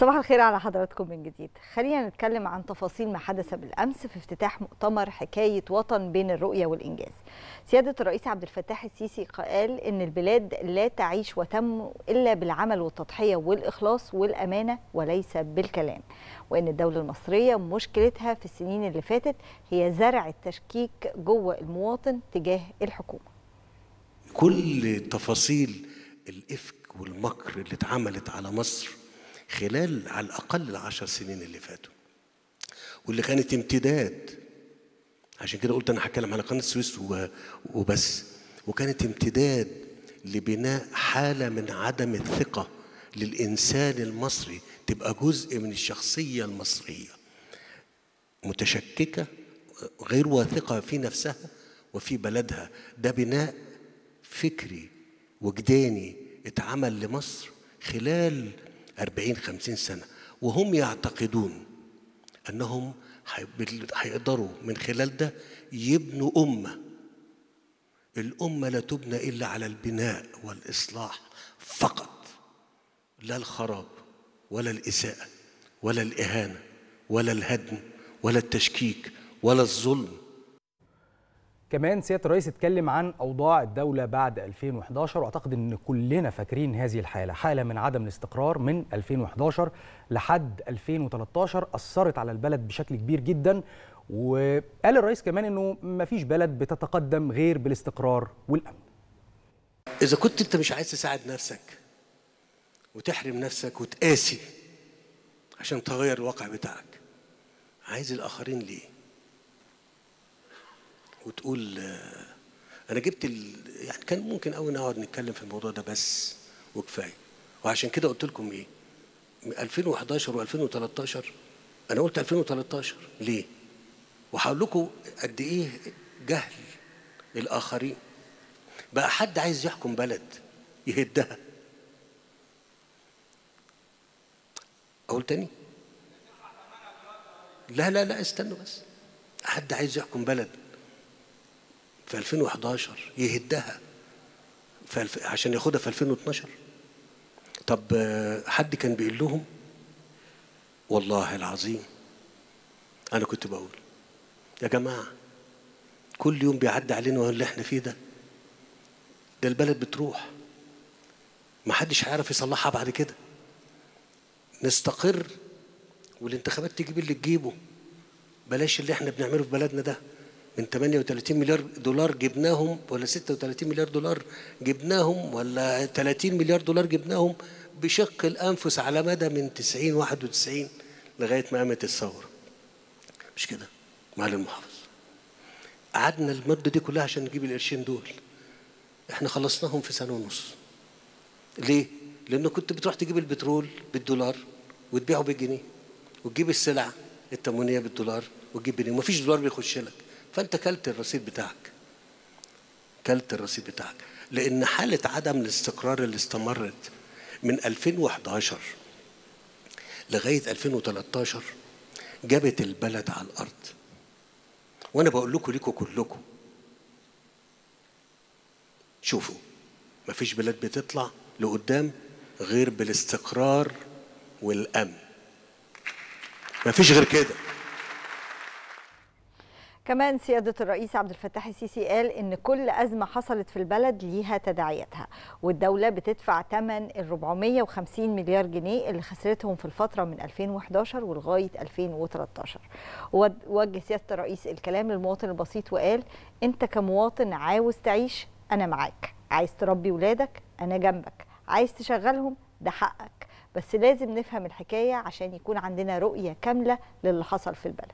صباح الخير على حضراتكم من جديد خلينا نتكلم عن تفاصيل ما حدث بالامس في افتتاح مؤتمر حكايه وطن بين الرؤيه والانجاز سياده الرئيس عبد الفتاح السيسي قال ان البلاد لا تعيش وتنمو الا بالعمل والتضحيه والاخلاص والامانه وليس بالكلام وان الدوله المصريه مشكلتها في السنين اللي فاتت هي زرع التشكيك جوه المواطن تجاه الحكومه كل تفاصيل الافك والمكر اللي اتعملت على مصر خلال على الأقل العشر سنين اللي فاتوا واللي كانت امتداد عشان كده قلت أنا هتكلم على قناة السويس وبس وكانت امتداد لبناء حالة من عدم الثقة للإنسان المصري تبقى جزء من الشخصية المصرية متشككة غير واثقة في نفسها وفي بلدها ده بناء فكري وجداني اتعمل لمصر خلال 40 50 سنة وهم يعتقدون أنهم هيقدروا من خلال ده يبنوا أمة الأمة لا تبنى إلا على البناء والإصلاح فقط لا الخراب ولا الإساءة ولا الإهانة ولا الهدم ولا التشكيك ولا الظلم كمان سياده الرئيس اتكلم عن اوضاع الدوله بعد 2011 واعتقد ان كلنا فاكرين هذه الحاله، حاله من عدم الاستقرار من 2011 لحد 2013 اثرت على البلد بشكل كبير جدا وقال الرئيس كمان انه ما فيش بلد بتتقدم غير بالاستقرار والامن. اذا كنت انت مش عايز تساعد نفسك وتحرم نفسك وتقاسي عشان تغير الواقع بتاعك عايز الاخرين ليه؟ وتقول آه، انا جبت ال... يعني كان ممكن قوي نقعد نتكلم في الموضوع ده بس وكفايه وعشان كده قلت لكم ايه 2011 و2013 انا قلت 2013 ليه وهقول لكم قد ايه جهل الاخرين بقى حد عايز يحكم بلد يهدها اقول تاني لا لا لا استنوا بس حد عايز يحكم بلد في 2011 يهدها في الف... عشان ياخدها في 2012 طب آه، حد كان بيقول لهم والله العظيم انا كنت بقول يا جماعه كل يوم بيعدي علينا اللي احنا فيه ده ده البلد بتروح محدش هيعرف يصلحها بعد كده نستقر والانتخابات تجيب اللي تجيبه بلاش اللي احنا بنعمله في بلدنا ده من 38 مليار دولار جبناهم ولا 36 مليار دولار جبناهم ولا 30 مليار دولار جبناهم بشق الأنفس على مدى من 90 91 لغاية ما قامت الثورة مش كده معالي المحافظ قعدنا المدة دي كلها عشان نجيب القرشين دول احنا خلصناهم في سنة ونص ليه؟ لأنه كنت بتروح تجيب البترول بالدولار وتبيعه بالجنيه وتجيب السلع التموينية بالدولار وتجيب بالجنيه ومفيش دولار بيخش لك فانت كلت الرصيد بتاعك كلت الرصيد بتاعك لان حاله عدم الاستقرار اللي استمرت من 2011 لغايه 2013 جابت البلد على الارض وانا بقول لكم ليكم كلكم شوفوا مفيش بلاد بتطلع لقدام غير بالاستقرار والامن مفيش غير كده كمان سيادة الرئيس عبد الفتاح السيسي قال إن كل أزمة حصلت في البلد ليها تداعياتها والدولة بتدفع ثمن ال 450 مليار جنيه اللي خسرتهم في الفترة من 2011 ولغاية 2013 ووجه سيادة الرئيس الكلام للمواطن البسيط وقال أنت كمواطن عاوز تعيش أنا معاك عايز تربي ولادك أنا جنبك عايز تشغلهم ده حقك بس لازم نفهم الحكاية عشان يكون عندنا رؤية كاملة للي حصل في البلد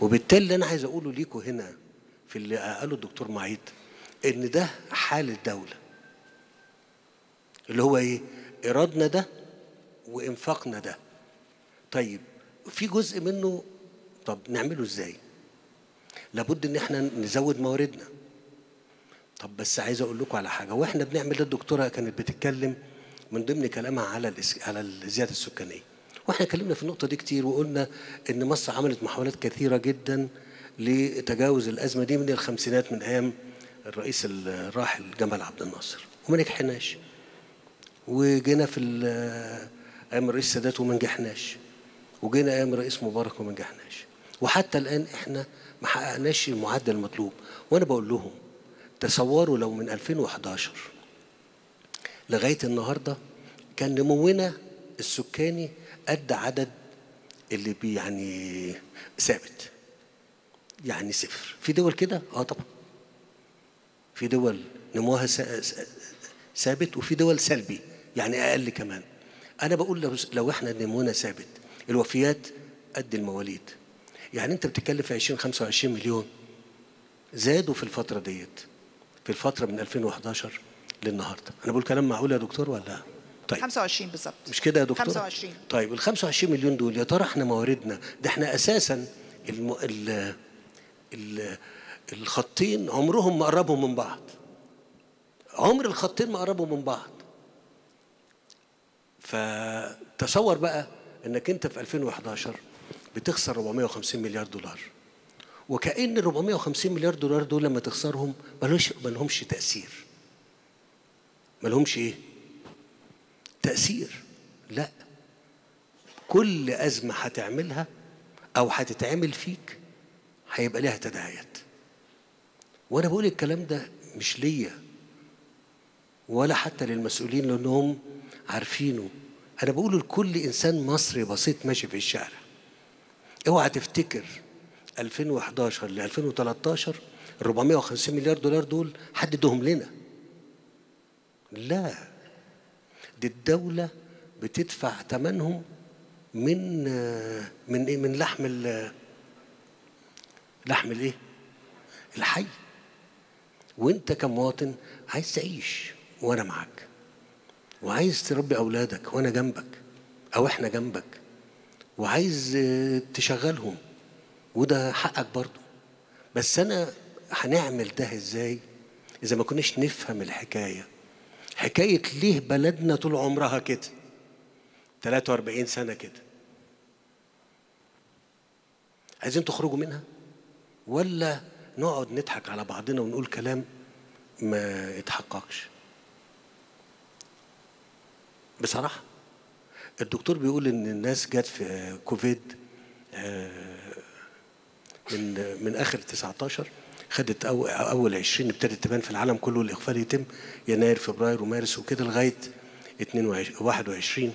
وبالتالي اللي انا عايز اقوله ليكم هنا في اللي قاله الدكتور معيد ان ده حال الدوله اللي هو ايه ارادنا ده وانفاقنا ده طيب في جزء منه طب نعمله ازاي لابد ان احنا نزود مواردنا طب بس عايز اقول لكم على حاجه واحنا بنعمل ده الدكتوره كانت بتتكلم من ضمن كلامها على على الزياده السكانيه واحنا اتكلمنا في النقطه دي كتير وقلنا ان مصر عملت محاولات كثيره جدا لتجاوز الازمه دي من الخمسينات من ايام الرئيس الراحل جمال عبد الناصر وما نجحناش وجينا في ايام الرئيس السادات وما نجحناش وجينا ايام الرئيس مبارك وما نجحناش وحتى الان احنا ما حققناش المعدل المطلوب وانا بقول لهم تصوروا لو من 2011 لغايه النهارده كان نمونا السكاني قد عدد اللي بي يعني ثابت يعني صفر في دول كده اه طبعا في دول نموها ثابت وفي دول سلبي يعني اقل كمان انا بقول لو, لو احنا نمونا ثابت الوفيات قد المواليد يعني انت بتتكلم في 20 25 مليون زادوا في الفتره ديت في الفتره من 2011 للنهارده انا بقول كلام معقول يا دكتور ولا طيب 25 بالظبط مش كده يا دكتور 25 طيب ال 25 مليون دول يا ترى احنا مواردنا ده احنا اساسا الم... ال... ال... الخطين عمرهم ما قربوا من بعض عمر الخطين ما قربوا من بعض فتصور بقى انك انت في 2011 بتخسر 450 مليار دولار وكأن ال 450 مليار دولار دول لما تخسرهم ملهمش تأثير ملهمش ايه؟ تأثير لا كل أزمة هتعملها أو هتتعمل فيك هيبقى لها تداعيات وأنا بقول الكلام ده مش ليا ولا حتى للمسؤولين لأنهم عارفينه أنا بقوله لكل إنسان مصري بسيط ماشي في الشارع اوعى تفتكر 2011 ل 2013 450 مليار دولار دول حددهم لنا لا دي الدولة بتدفع ثمنهم من من ايه من لحم ال لحم الايه؟ الحي وانت كمواطن عايز تعيش وانا معاك وعايز تربي اولادك وانا جنبك او احنا جنبك وعايز تشغلهم وده حقك برضه بس انا هنعمل ده ازاي اذا ما كناش نفهم الحكايه حكاية ليه بلدنا طول عمرها كده 43 سنة كده عايزين تخرجوا منها ولا نقعد نضحك على بعضنا ونقول كلام ما اتحققش بصراحة الدكتور بيقول ان الناس جت في كوفيد آه، من من اخر 19 خدت أو اول 20 ابتدت تبان في العالم كله الاقفال يتم يناير فبراير ومارس وكده لغايه 22 21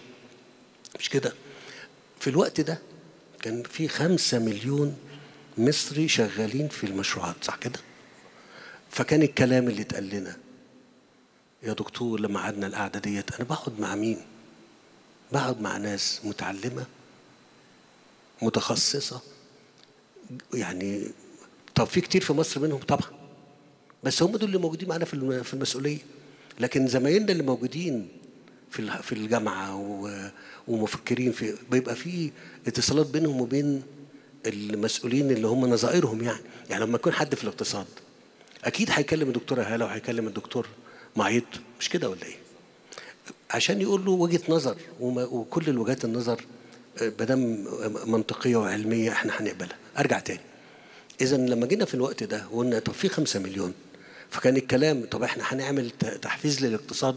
مش كده في الوقت ده كان في 5 مليون مصري شغالين في المشروعات صح كده فكان الكلام اللي اتقال لنا يا دكتور لما قعدنا القعده ديت انا بقعد مع مين بقعد مع ناس متعلمه متخصصه يعني طب في كتير في مصر منهم طبعا بس هم دول اللي موجودين معانا في في المسؤوليه لكن زمايلنا اللي موجودين في في الجامعه ومفكرين في بيبقى في اتصالات بينهم وبين المسؤولين اللي هم نظائرهم يعني يعني لما يكون حد في الاقتصاد اكيد هيكلم الدكتوره هاله وهيكلم الدكتور معيط مش كده ولا ايه عشان يقول له وجهه نظر وكل الوجهات النظر بدم آه، منطقيه وعلميه احنا هنقبلها ارجع تاني اذا لما جينا في الوقت ده وقلنا طب في 5 مليون فكان الكلام طب احنا هنعمل تحفيز للاقتصاد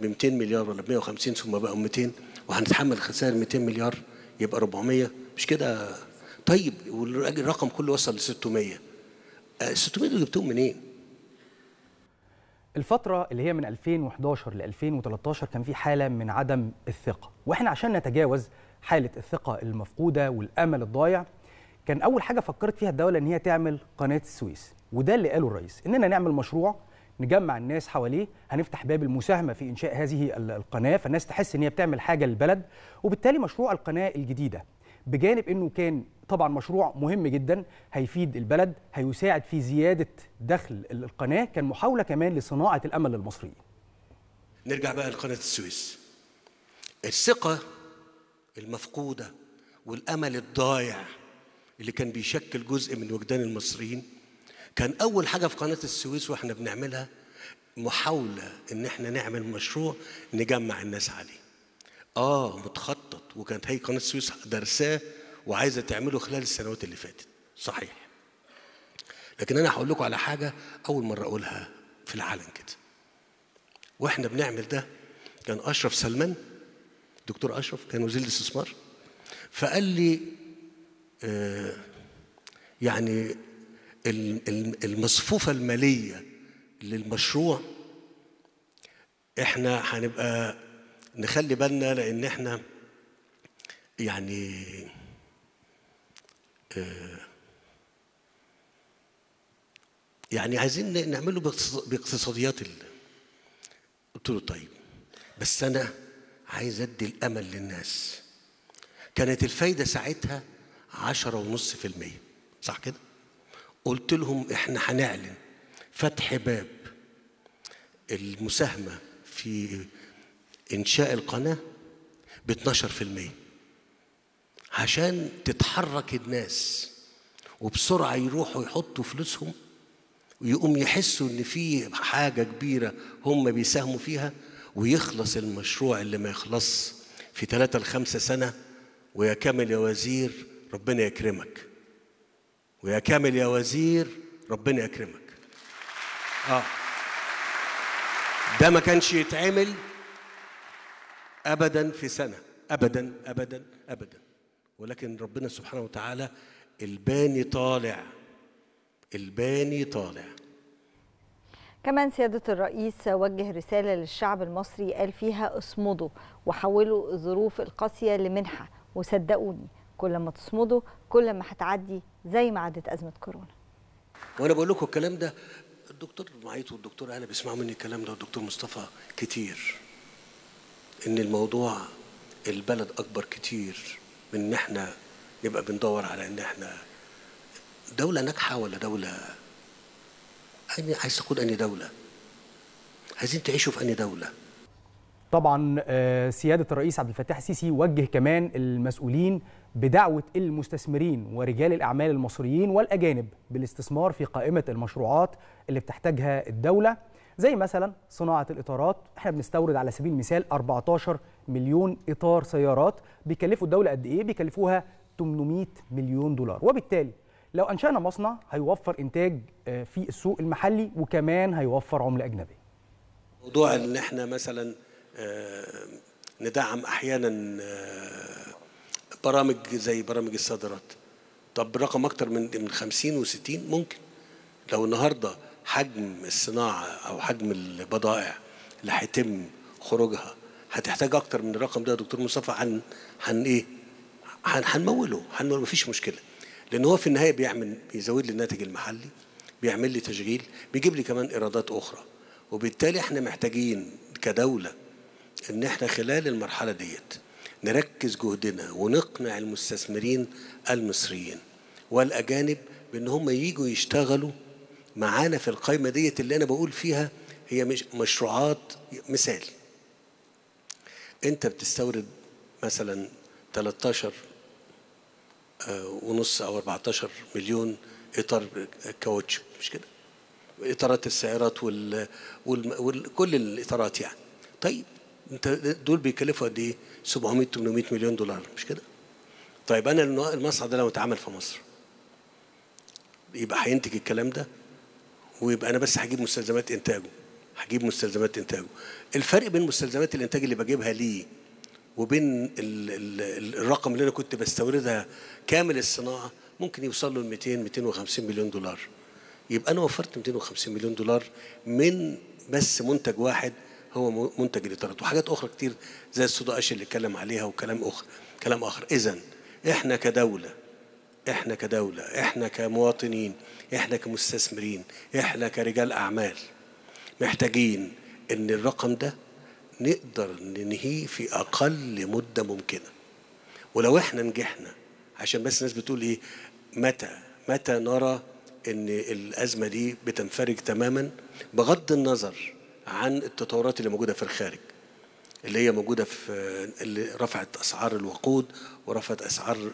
ب 200 مليار ولا ب 150 ثم بقوا 200 وهنتحمل خسائر 200 مليار يبقى 400 مش كده طيب والرقم كله وصل ل 600 ال 600 دول جبتهم منين؟ الفترة اللي هي من 2011 ل 2013 كان في حالة من عدم الثقة، واحنا عشان نتجاوز حالة الثقة المفقودة والأمل الضايع كان اول حاجه فكرت فيها الدوله ان هي تعمل قناه السويس وده اللي قاله الرئيس اننا نعمل مشروع نجمع الناس حواليه هنفتح باب المساهمه في انشاء هذه القناه فالناس تحس ان هي بتعمل حاجه للبلد وبالتالي مشروع القناه الجديده بجانب انه كان طبعا مشروع مهم جدا هيفيد البلد هيساعد في زياده دخل القناه كان محاوله كمان لصناعه الامل للمصريين نرجع بقى لقناه السويس الثقه المفقوده والامل الضايع اللي كان بيشكل جزء من وجدان المصريين كان أول حاجة في قناة السويس وإحنا بنعملها محاولة إن إحنا نعمل مشروع نجمع الناس عليه. آه متخطط وكانت هي قناة السويس درساه وعايزة تعمله خلال السنوات اللي فاتت. صحيح. لكن أنا هقول لكم على حاجة أول مرة أقولها في العالم كده. وإحنا بنعمل ده كان أشرف سلمان دكتور أشرف كان وزير الاستثمار فقال لي آه، يعني المصفوفة المالية للمشروع احنا هنبقى نخلي بالنا لان احنا يعني آه، يعني عايزين نعمله باقتصاديات قلت له طيب بس انا عايز ادي الامل للناس كانت الفايده ساعتها عشرة ونص في المية صح كده قلت لهم احنا هنعلن فتح باب المساهمة في إنشاء القناة ب 12% عشان تتحرك الناس وبسرعة يروحوا يحطوا فلوسهم ويقوم يحسوا إن في حاجة كبيرة هم بيساهموا فيها ويخلص المشروع اللي ما يخلص في ثلاثة لخمسة سنة ويكمل يا وزير ربنا يكرمك ويا كامل يا وزير ربنا يكرمك اه ده ما كانش يتعمل ابدا في سنه ابدا ابدا ابدا ولكن ربنا سبحانه وتعالى الباني طالع الباني طالع كمان سيادة الرئيس وجه رسالة للشعب المصري قال فيها اصمدوا وحولوا الظروف القاسية لمنحة وصدقوني كل ما تصمدوا كل ما هتعدي زي ما عدت أزمة كورونا وأنا بقول لكم الكلام ده الدكتور معيط والدكتور أنا بيسمعوا مني الكلام ده والدكتور مصطفى كتير إن الموضوع البلد أكبر كتير من إن إحنا نبقى بندور على إن إحنا دولة ناجحة ولا دولة عايز تقود أني دولة عايزين تعيشوا في أني دولة طبعا آه، سياده الرئيس عبد الفتاح السيسي وجه كمان المسؤولين بدعوة المستثمرين ورجال الأعمال المصريين والأجانب بالاستثمار في قائمة المشروعات اللي بتحتاجها الدولة زي مثلا صناعة الإطارات احنا بنستورد على سبيل المثال 14 مليون إطار سيارات بيكلفوا الدولة قد إيه؟ بيكلفوها 800 مليون دولار وبالتالي لو أنشأنا مصنع هيوفر إنتاج آه، في السوق المحلي وكمان هيوفر عملة أجنبية موضوع إن احنا مثلا آه، ندعم أحيانا آه، برامج زي برامج الصادرات طب رقم اكتر من من 50 و60 ممكن لو النهارده حجم الصناعه او حجم البضائع اللي هيتم خروجها هتحتاج اكتر من الرقم ده يا دكتور مصطفى هن هن ايه هنموله هنموله مفيش مشكله لان هو في النهايه بيعمل بيزود لي الناتج المحلي بيعمل لي تشغيل بيجيب لي كمان ايرادات اخرى وبالتالي احنا محتاجين كدوله ان احنا خلال المرحله ديت نركز جهدنا ونقنع المستثمرين المصريين والأجانب بأن هم ييجوا يشتغلوا معانا في القائمة ديت اللي أنا بقول فيها هي مش مشروعات مثال أنت بتستورد مثلا 13 آه، ونص أو 14 مليون إطار كاوتش مش كده إطارات السيارات وال... وال... وال... كل الإطارات يعني طيب انت دول بيكلفوا قد ايه 700 800 مليون دولار مش كده طيب انا المصنع ده لو اتعمل في مصر يبقى هينتج الكلام ده ويبقى انا بس هجيب مستلزمات انتاجه هجيب مستلزمات انتاجه الفرق بين مستلزمات الانتاج اللي بجيبها ليه وبين الرقم اللي انا كنت بستوردها كامل الصناعه ممكن يوصل له 200 250 مليون دولار يبقى انا وفرت 250 مليون دولار من بس منتج واحد هو منتج الاطارات وحاجات اخرى كتير زي السودا اش اللي اتكلم عليها وكلام اخر كلام اخر اذا احنا كدوله احنا كدوله احنا كمواطنين احنا كمستثمرين احنا كرجال اعمال محتاجين ان الرقم ده نقدر ننهيه في اقل مده ممكنه ولو احنا نجحنا عشان بس الناس بتقول ايه متى متى نرى ان الازمه دي بتنفرج تماما بغض النظر عن التطورات اللي موجوده في الخارج اللي هي موجوده في اللي رفعت اسعار الوقود ورفعت اسعار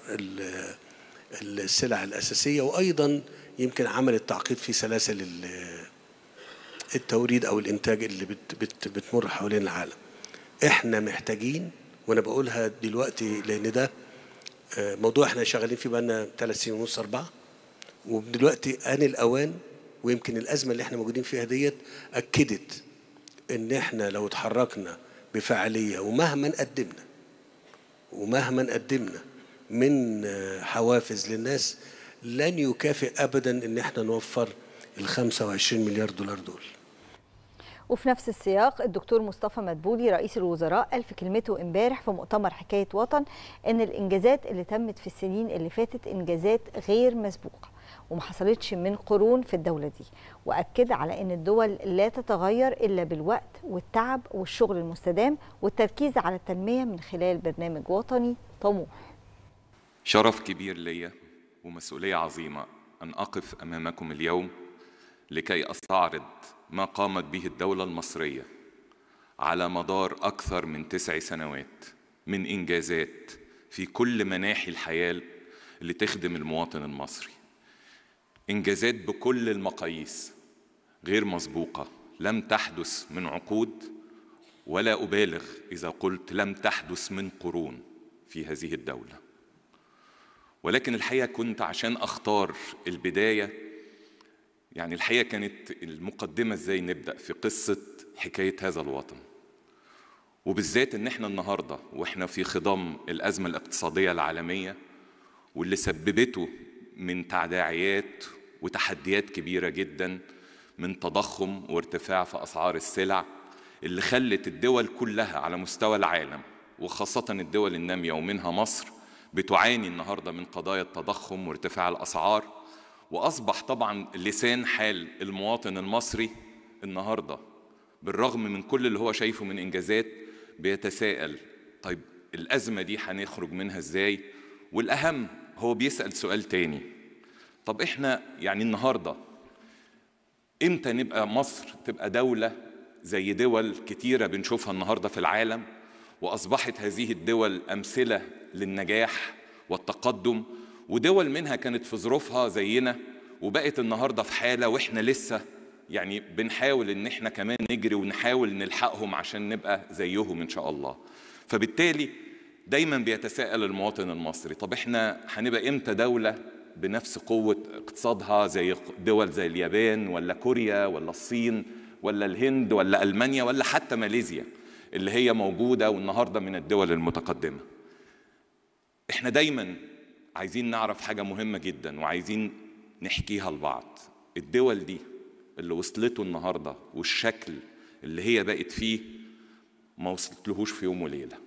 السلع الاساسيه وايضا يمكن عملت تعقيد في سلاسل التوريد او الانتاج اللي بت بت بتمر حوالين العالم احنا محتاجين وانا بقولها دلوقتي لان ده آه، موضوع احنا شغالين فيه بقالنا ثلاث سنين ونص اربعه ودلوقتي ان الاوان ويمكن الازمه اللي احنا موجودين فيها ديت اكدت ان احنا لو اتحركنا بفعاليه ومهما قدمنا ومهما قدمنا من حوافز للناس لن يكافئ ابدا ان احنا نوفر ال 25 مليار دولار دول وفي نفس السياق الدكتور مصطفى مدبولي رئيس الوزراء قال في كلمته امبارح في مؤتمر حكايه وطن ان الانجازات اللي تمت في السنين اللي فاتت انجازات غير مسبوقه وما حصلتش من قرون في الدولة دي وأكد على أن الدول لا تتغير إلا بالوقت والتعب والشغل المستدام والتركيز على التنمية من خلال برنامج وطني طموح شرف كبير لي ومسؤولية عظيمة أن أقف أمامكم اليوم لكي أستعرض ما قامت به الدولة المصرية على مدار أكثر من تسع سنوات من إنجازات في كل مناحي الحياة لتخدم المواطن المصري إنجازات بكل المقاييس غير مسبوقة لم تحدث من عقود ولا أبالغ إذا قلت لم تحدث من قرون في هذه الدولة ولكن الحقيقة كنت عشان أختار البداية يعني الحقيقة كانت المقدمة إزاي نبدأ في قصة حكاية هذا الوطن وبالذات إن إحنا النهاردة وإحنا في خضم الأزمة الاقتصادية العالمية واللي سببته من تداعيات وتحديات كبيرة جدا من تضخم وارتفاع في أسعار السلع اللي خلت الدول كلها على مستوى العالم وخاصة الدول النامية ومنها مصر بتعاني النهاردة من قضايا التضخم وارتفاع الأسعار وأصبح طبعا لسان حال المواطن المصري النهاردة بالرغم من كل اللي هو شايفه من إنجازات بيتساءل طيب الأزمة دي هنخرج منها إزاي والأهم هو بيسأل سؤال تاني طب احنا يعني النهارده امتى نبقى مصر تبقى دولة زي دول كتيرة بنشوفها النهارده في العالم واصبحت هذه الدول امثلة للنجاح والتقدم ودول منها كانت في ظروفها زينا وبقت النهارده في حالة واحنا لسه يعني بنحاول ان احنا كمان نجري ونحاول نلحقهم عشان نبقى زيهم ان شاء الله فبالتالي دايما بيتساءل المواطن المصري طب احنا هنبقى امتى دولة بنفس قوة اقتصادها زي دول زي اليابان ولا كوريا ولا الصين ولا الهند ولا ألمانيا ولا حتى ماليزيا اللي هي موجودة والنهاردة من الدول المتقدمة احنا دايما عايزين نعرف حاجة مهمة جدا وعايزين نحكيها لبعض الدول دي اللي وصلته النهاردة والشكل اللي هي بقت فيه ما وصلتلهوش في يوم وليلة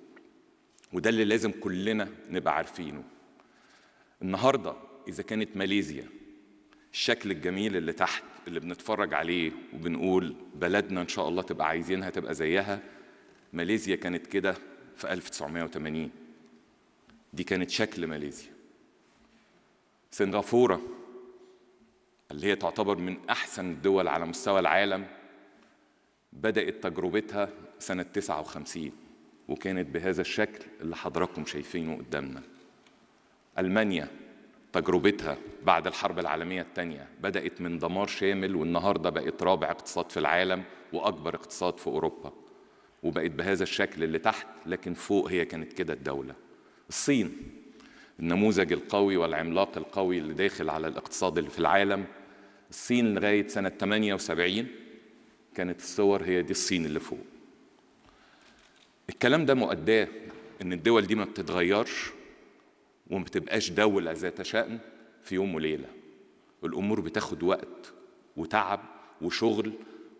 وده اللي لازم كلنا نبقى عارفينه النهارده اذا كانت ماليزيا الشكل الجميل اللي تحت اللي بنتفرج عليه وبنقول بلدنا ان شاء الله تبقى عايزينها تبقى زيها ماليزيا كانت كده في 1980 دي كانت شكل ماليزيا سنغافوره اللي هي تعتبر من احسن الدول على مستوى العالم بدات تجربتها سنه 59 وكانت بهذا الشكل اللي حضراتكم شايفينه قدامنا ألمانيا تجربتها بعد الحرب العالمية الثانية بدأت من دمار شامل والنهاردة بقت رابع اقتصاد في العالم وأكبر اقتصاد في أوروبا وبقت بهذا الشكل اللي تحت لكن فوق هي كانت كده الدولة الصين النموذج القوي والعملاق القوي اللي داخل على الاقتصاد اللي في العالم الصين لغاية سنة 78 كانت الصور هي دي الصين اللي فوق الكلام ده مؤداه ان الدول دي ما بتتغيرش وما بتبقاش دولة ذات شأن في يوم وليلة الأمور بتاخد وقت وتعب وشغل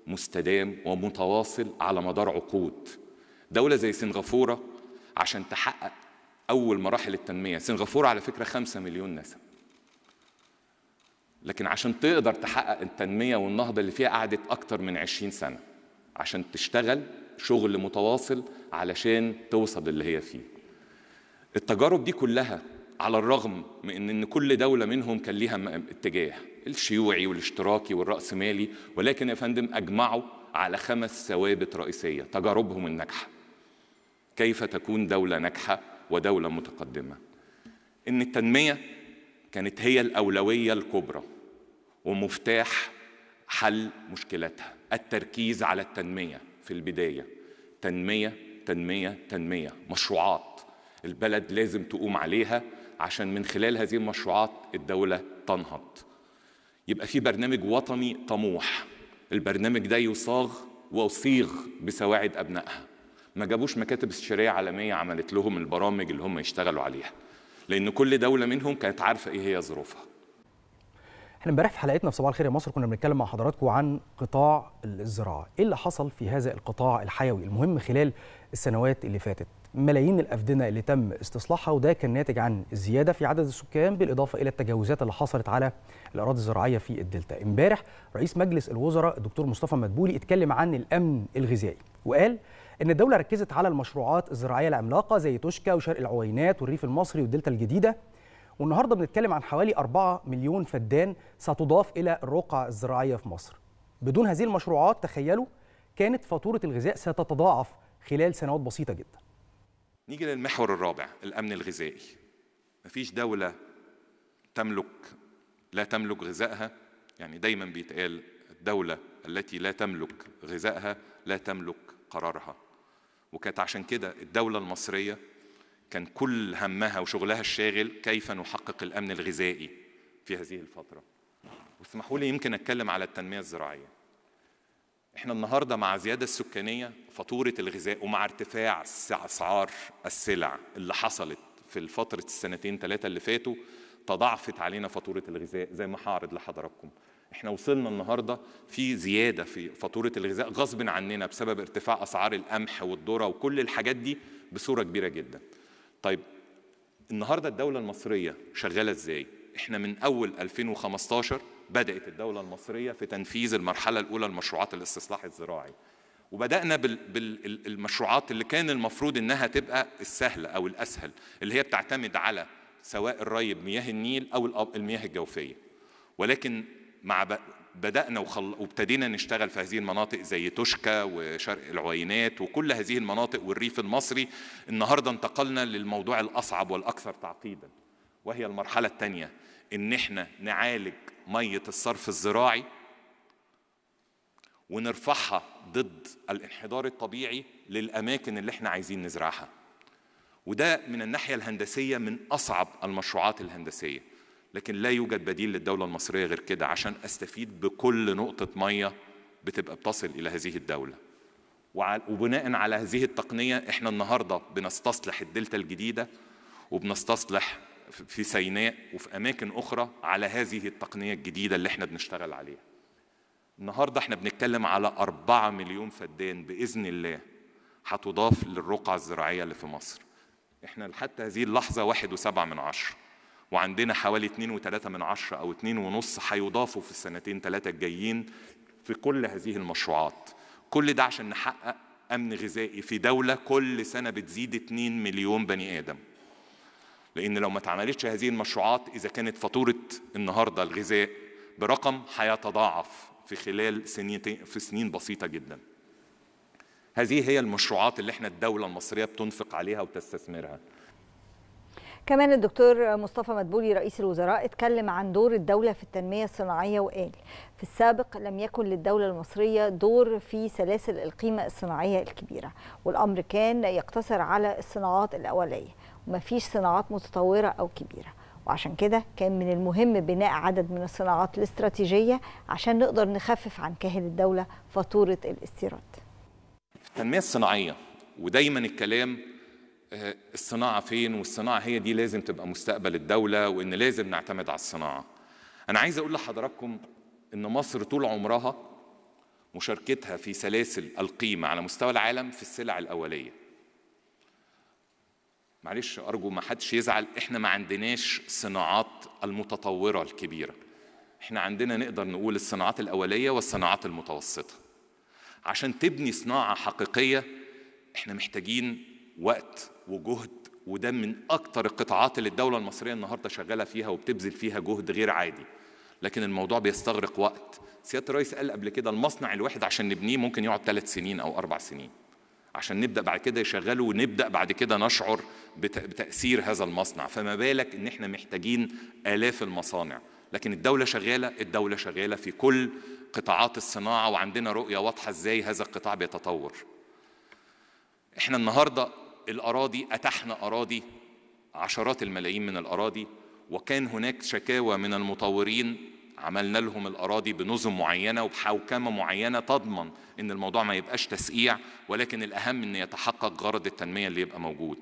مستدام ومتواصل على مدار عقود دولة زي سنغافورة عشان تحقق أول مراحل التنمية سنغافورة على فكرة خمسة مليون نسمة لكن عشان تقدر تحقق التنمية والنهضة اللي فيها قعدت أكتر من عشرين سنة عشان تشتغل شغل متواصل علشان توصل للي هي فيه التجارب دي كلها على الرغم من ان كل دوله منهم كان ليها اتجاه الشيوعي والاشتراكي والراسمالي ولكن يا فندم اجمعوا على خمس ثوابت رئيسيه تجاربهم الناجحه كيف تكون دوله ناجحه ودوله متقدمه ان التنميه كانت هي الاولويه الكبرى ومفتاح حل مشكلاتها التركيز على التنميه في البداية تنمية تنمية تنمية مشروعات البلد لازم تقوم عليها عشان من خلال هذه المشروعات الدولة تنهض يبقى في برنامج وطني طموح البرنامج ده يصاغ وصيغ بسواعد أبنائها ما جابوش مكاتب استشارية عالمية عملت لهم البرامج اللي هم يشتغلوا عليها لأن كل دولة منهم كانت عارفة إيه هي ظروفها احنا امبارح في حلقتنا في صباح الخير يا مصر كنا بنتكلم مع حضراتكم عن قطاع الزراعه، ايه اللي حصل في هذا القطاع الحيوي المهم خلال السنوات اللي فاتت؟ ملايين الافدنه اللي تم استصلاحها وده كان ناتج عن زياده في عدد السكان بالاضافه الى التجاوزات اللي حصلت على الاراضي الزراعيه في الدلتا. امبارح رئيس مجلس الوزراء الدكتور مصطفى مدبولي اتكلم عن الامن الغذائي وقال ان الدوله ركزت على المشروعات الزراعيه العملاقه زي توشكا وشرق العوينات والريف المصري والدلتا الجديده والنهارده بنتكلم عن حوالي 4 مليون فدان ستضاف الى الرقعة الزراعية في مصر. بدون هذه المشروعات تخيلوا كانت فاتورة الغذاء ستتضاعف خلال سنوات بسيطة جدا. نيجي للمحور الرابع الأمن الغذائي. مفيش دولة تملك لا تملك غذائها يعني دايما بيتقال الدولة التي لا تملك غذائها لا تملك قرارها وكانت عشان كده الدولة المصرية كان كل همها وشغلها الشاغل كيف نحقق الامن الغذائي في هذه الفتره واسمحوا لي يمكن اتكلم على التنميه الزراعيه احنا النهارده مع زياده السكانيه فاتوره الغذاء ومع ارتفاع اسعار السلع اللي حصلت في فتره السنتين ثلاثه اللي فاتوا تضاعفت علينا فاتوره الغذاء زي ما هعرض لحضراتكم احنا وصلنا النهارده في زياده في فاتوره الغذاء غصب عننا بسبب ارتفاع اسعار القمح والذره وكل الحاجات دي بصوره كبيره جدا طيب النهارده الدوله المصريه شغاله ازاي احنا من اول 2015 بدات الدوله المصريه في تنفيذ المرحله الاولى لمشروعات الاستصلاح الزراعي وبدانا بالمشروعات اللي كان المفروض انها تبقى السهله او الاسهل اللي هي بتعتمد على سواء الري بمياه النيل او المياه الجوفيه ولكن مع بدأنا وخل... وابتدينا نشتغل في هذه المناطق زي توشكا وشرق العوينات وكل هذه المناطق والريف المصري النهارده انتقلنا للموضوع الأصعب والأكثر تعقيدا وهي المرحلة الثانية إن إحنا نعالج مية الصرف الزراعي ونرفعها ضد الانحدار الطبيعي للأماكن اللي إحنا عايزين نزرعها وده من الناحية الهندسية من أصعب المشروعات الهندسية لكن لا يوجد بديل للدولة المصرية غير كده عشان أستفيد بكل نقطة مية بتبقى بتصل إلى هذه الدولة وبناء على هذه التقنية إحنا النهاردة بنستصلح الدلتا الجديدة وبنستصلح في سيناء وفي أماكن أخرى على هذه التقنية الجديدة اللي إحنا بنشتغل عليها النهاردة إحنا بنتكلم على أربعة مليون فدان بإذن الله هتضاف للرقعة الزراعية اللي في مصر إحنا لحتى هذه اللحظة واحد وسبعة من عشرة وعندنا حوالي 2 و3 من عشرة أو 2 ونص هيضافوا في السنتين ثلاثة الجايين في كل هذه المشروعات كل ده عشان نحقق أمن غذائي في دولة كل سنة بتزيد 2 مليون بني آدم لأن لو ما اتعملتش هذه المشروعات إذا كانت فاتورة النهاردة الغذاء برقم هيتضاعف في خلال سنين في سنين بسيطة جدا هذه هي المشروعات اللي احنا الدولة المصرية بتنفق عليها وتستثمرها كمان الدكتور مصطفى مدبولي رئيس الوزراء اتكلم عن دور الدولة في التنمية الصناعية وقال في السابق لم يكن للدولة المصرية دور في سلاسل القيمة الصناعية الكبيرة والأمر كان يقتصر على الصناعات الأولية ومفيش صناعات متطورة أو كبيرة وعشان كده كان من المهم بناء عدد من الصناعات الاستراتيجية عشان نقدر نخفف عن كاهل الدولة فاتورة الاستيراد التنمية الصناعية ودايما الكلام آه، الصناعة فين والصناعة هي دي لازم تبقى مستقبل الدولة وإن لازم نعتمد على الصناعة أنا عايز أقول لحضراتكم إن مصر طول عمرها مشاركتها في سلاسل القيمة على مستوى العالم في السلع الأولية معلش أرجو ما حدش يزعل إحنا ما عندناش صناعات المتطورة الكبيرة إحنا عندنا نقدر نقول الصناعات الأولية والصناعات المتوسطة عشان تبني صناعة حقيقية إحنا محتاجين وقت وجهد وده من اكتر القطاعات اللي الدوله المصريه النهارده شغاله فيها وبتبذل فيها جهد غير عادي لكن الموضوع بيستغرق وقت سياده الرئيس قال قبل كده المصنع الواحد عشان نبنيه ممكن يقعد ثلاث سنين او اربع سنين عشان نبدا بعد كده يشغله ونبدا بعد كده نشعر بتاثير هذا المصنع فما بالك ان احنا محتاجين الاف المصانع لكن الدولة شغالة الدولة شغالة في كل قطاعات الصناعة وعندنا رؤية واضحة ازاي هذا القطاع بيتطور احنا النهاردة الأراضي أتحنا أراضي عشرات الملايين من الأراضي وكان هناك شكاوى من المطورين عملنا لهم الأراضي بنظم معينة وبحوكمة معينة تضمن إن الموضوع ما يبقاش تسقيع ولكن الأهم إن يتحقق غرض التنمية اللي يبقى موجود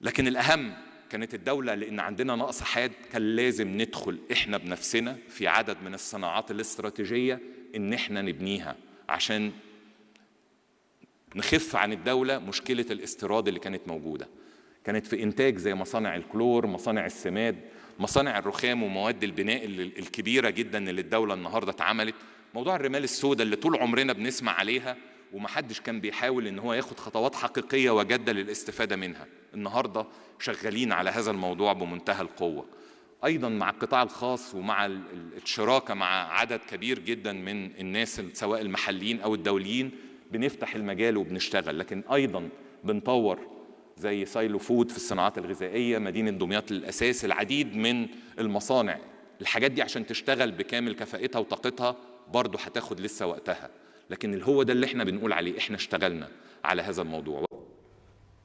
لكن الأهم كانت الدولة لأن عندنا نقص حاد كان لازم ندخل إحنا بنفسنا في عدد من الصناعات الاستراتيجية إن إحنا نبنيها عشان نخف عن الدولة مشكلة الاستيراد اللي كانت موجودة كانت في إنتاج زي مصانع الكلور مصانع السماد مصانع الرخام ومواد البناء الكبيرة جدا اللي الدولة النهاردة اتعملت موضوع الرمال السوداء اللي طول عمرنا بنسمع عليها ومحدش كان بيحاول ان هو ياخد خطوات حقيقيه وجاده للاستفاده منها النهارده شغالين على هذا الموضوع بمنتهى القوه ايضا مع القطاع الخاص ومع الشراكه مع عدد كبير جدا من الناس سواء المحليين او الدوليين بنفتح المجال وبنشتغل لكن ايضا بنطور زي سايلو فود في الصناعات الغذائيه مدينه دمياط للاساس العديد من المصانع الحاجات دي عشان تشتغل بكامل كفائتها وطاقتها برضه هتاخد لسه وقتها لكن هو ده اللي احنا بنقول عليه احنا اشتغلنا على هذا الموضوع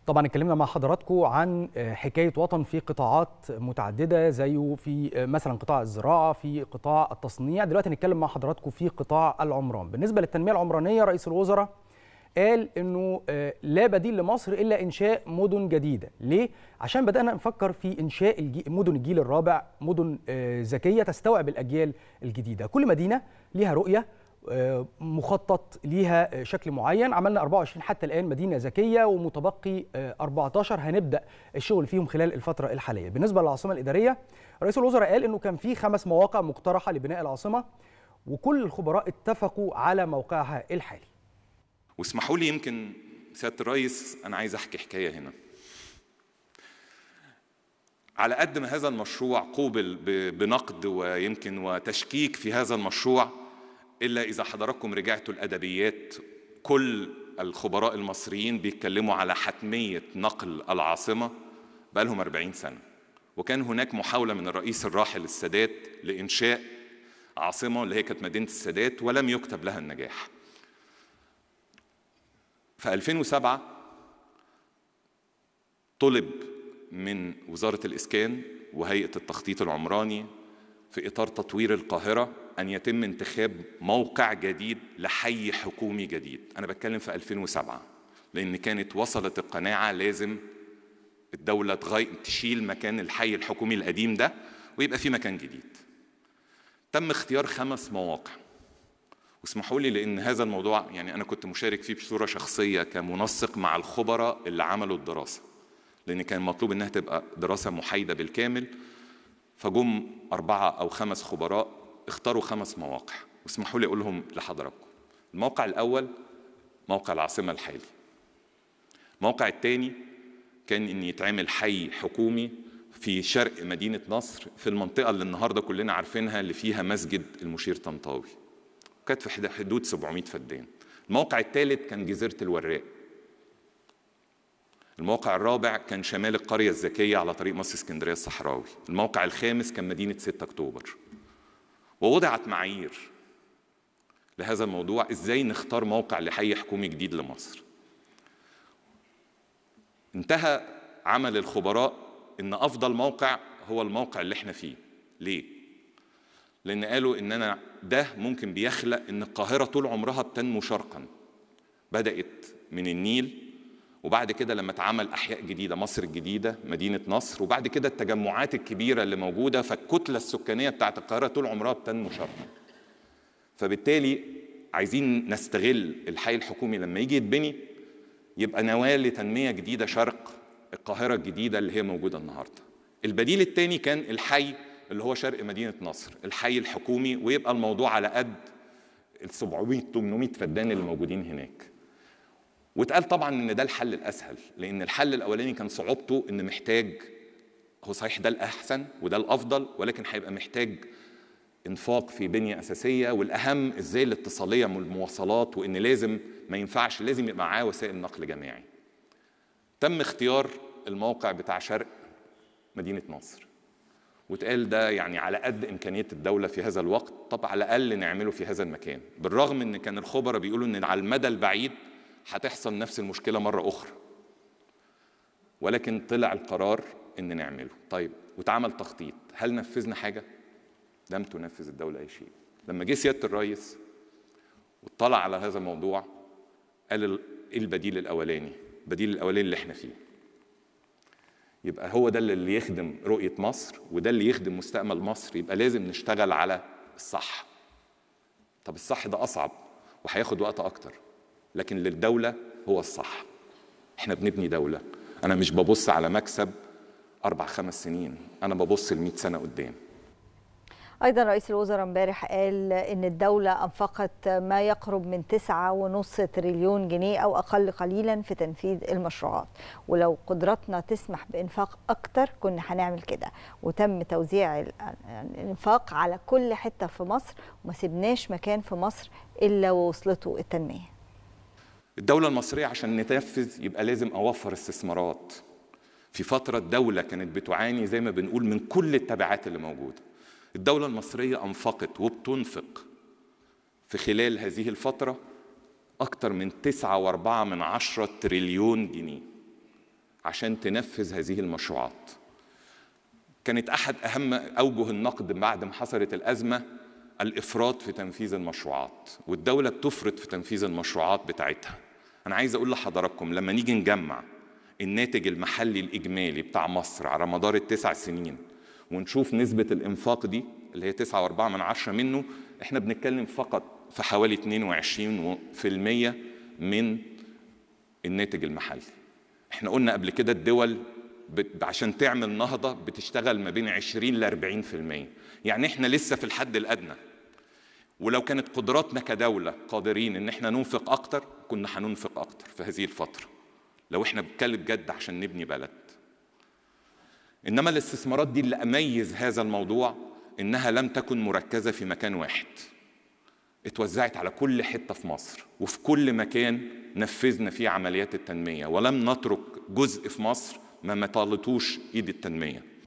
طبعا اتكلمنا مع حضراتكم عن آه، حكايه وطن في قطاعات متعدده زيه في آه، مثلا قطاع الزراعه في قطاع التصنيع دلوقتي هنتكلم مع حضراتكم في قطاع العمران بالنسبه للتنميه العمرانيه رئيس الوزراء قال انه آه، لا بديل لمصر الا انشاء مدن جديده ليه عشان بدانا نفكر في انشاء مدن الجيل الرابع مدن ذكيه تستوعب الاجيال الجديده كل مدينه ليها رؤيه آه، مخطط ليها شكل معين عملنا 24 حتى الآن مدينة ذكية ومتبقي 14 آه، هنبدأ الشغل فيهم خلال الفترة الحالية بالنسبة للعاصمة الإدارية رئيس الوزراء قال أنه كان في خمس مواقع مقترحة لبناء العاصمة وكل الخبراء اتفقوا على موقعها الحالي واسمحوا لي يمكن سيادة الرئيس أنا عايز أحكي حكاية هنا على قد ما هذا المشروع قوبل بنقد ويمكن وتشكيك في هذا المشروع إلا إذا حضراتكم رجعتوا الأدبيات كل الخبراء المصريين بيتكلموا على حتمية نقل العاصمة بقالهم 40 سنة وكان هناك محاولة من الرئيس الراحل السادات لإنشاء عاصمة اللي هي كانت مدينة السادات ولم يكتب لها النجاح في 2007 طلب من وزارة الإسكان وهيئة التخطيط العمراني في إطار تطوير القاهرة أن يتم انتخاب موقع جديد لحي حكومي جديد أنا بتكلم في 2007 لأن كانت وصلت القناعة لازم الدولة تغي... تشيل مكان الحي الحكومي القديم ده ويبقى في مكان جديد تم اختيار خمس مواقع واسمحوا لي لأن هذا الموضوع يعني أنا كنت مشارك فيه بصورة شخصية كمنسق مع الخبراء اللي عملوا الدراسة لأن كان مطلوب إنها تبقى دراسة محايدة بالكامل فجم أربعة أو خمس خبراء اختاروا خمس مواقع واسمحوا لي اقولهم لحضراتكم الموقع الاول موقع العاصمه الحالي الموقع الثاني كان ان يتعمل حي حكومي في شرق مدينه نصر في المنطقه اللي النهارده كلنا عارفينها اللي فيها مسجد المشير طنطاوي كانت في حدود 700 فدان الموقع الثالث كان جزيره الوراق الموقع الرابع كان شمال القرية الذكية على طريق مصر اسكندرية الصحراوي الموقع الخامس كان مدينة 6 أكتوبر ووضعت معايير لهذا الموضوع ازاي نختار موقع لحي حكومي جديد لمصر انتهى عمل الخبراء ان افضل موقع هو الموقع اللي احنا فيه ليه لان قالوا ان انا ده ممكن بيخلق ان القاهره طول عمرها بتنمو شرقا بدات من النيل وبعد كده لما اتعمل احياء جديده مصر الجديده مدينه نصر وبعد كده التجمعات الكبيره اللي موجوده فالكتله السكانيه بتاعت القاهره طول عمرها بتنمو شرقا فبالتالي عايزين نستغل الحي الحكومي لما يجي يتبني يبقى نواه لتنميه جديده شرق القاهره الجديده اللي هي موجوده النهارده البديل الثاني كان الحي اللي هو شرق مدينه نصر الحي الحكومي ويبقى الموضوع على قد ال 700 800 فدان اللي موجودين هناك واتقال طبعا ان ده الحل الاسهل لان الحل الاولاني كان صعوبته ان محتاج هو صحيح ده الاحسن وده الافضل ولكن هيبقى محتاج انفاق في بنيه اساسيه والاهم ازاي الاتصاليه والمواصلات وان لازم ما ينفعش لازم يبقى معاه وسائل نقل جماعي. تم اختيار الموقع بتاع شرق مدينه نصر. واتقال ده يعني على قد امكانيه الدوله في هذا الوقت طب على الاقل نعمله في هذا المكان بالرغم ان كان الخبراء بيقولوا ان على المدى البعيد هتحصل نفس المشكله مره اخرى ولكن طلع القرار ان نعمله طيب واتعمل تخطيط هل نفذنا حاجه لم تنفذ الدوله اي شيء لما جه سياده الرئيس واطلع على هذا الموضوع قال ايه البديل الاولاني البديل الاولاني اللي احنا فيه يبقى هو ده اللي يخدم رؤيه مصر وده اللي يخدم مستقبل مصر يبقى لازم نشتغل على الصح طب الصح ده اصعب وهياخد وقت اكتر لكن للدولة هو الصح احنا بنبني دولة أنا مش ببص على مكسب أربع خمس سنين أنا ببص لمئة سنة قدام أيضا رئيس الوزراء امبارح قال إن الدولة أنفقت ما يقرب من 9.5 تريليون جنيه أو أقل قليلا في تنفيذ المشروعات ولو قدرتنا تسمح بإنفاق أكتر كنا هنعمل كده وتم توزيع الإنفاق على كل حتة في مصر وما سبناش مكان في مصر إلا ووصلته التنمية الدولة المصرية عشان نتنفذ يبقى لازم أوفر استثمارات في فترة الدولة كانت بتعاني زي ما بنقول من كل التبعات اللي موجودة الدولة المصرية أنفقت وبتنفق في خلال هذه الفترة أكثر من تسعة وأربعة من عشرة تريليون جنيه عشان تنفذ هذه المشروعات كانت أحد أهم أوجه النقد بعد ما حصلت الأزمة الافراط في تنفيذ المشروعات والدوله بتفرط في تنفيذ المشروعات بتاعتها انا عايز اقول لحضراتكم لما نيجي نجمع الناتج المحلي الاجمالي بتاع مصر على مدار التسع سنين ونشوف نسبه الانفاق دي اللي هي 9.4 من عشرة منه احنا بنتكلم فقط في حوالي 22% من الناتج المحلي احنا قلنا قبل كده الدول عشان تعمل نهضه بتشتغل ما بين 20 ل 40% يعني احنا لسه في الحد الادنى ولو كانت قدراتنا كدوله قادرين ان احنا ننفق اكتر كنا هننفق اكتر في هذه الفتره لو احنا بنتكلم جد عشان نبني بلد انما الاستثمارات دي اللي اميز هذا الموضوع انها لم تكن مركزه في مكان واحد اتوزعت على كل حته في مصر وفي كل مكان نفذنا فيه عمليات التنميه ولم نترك جزء في مصر ما مطالتوش ايد التنميه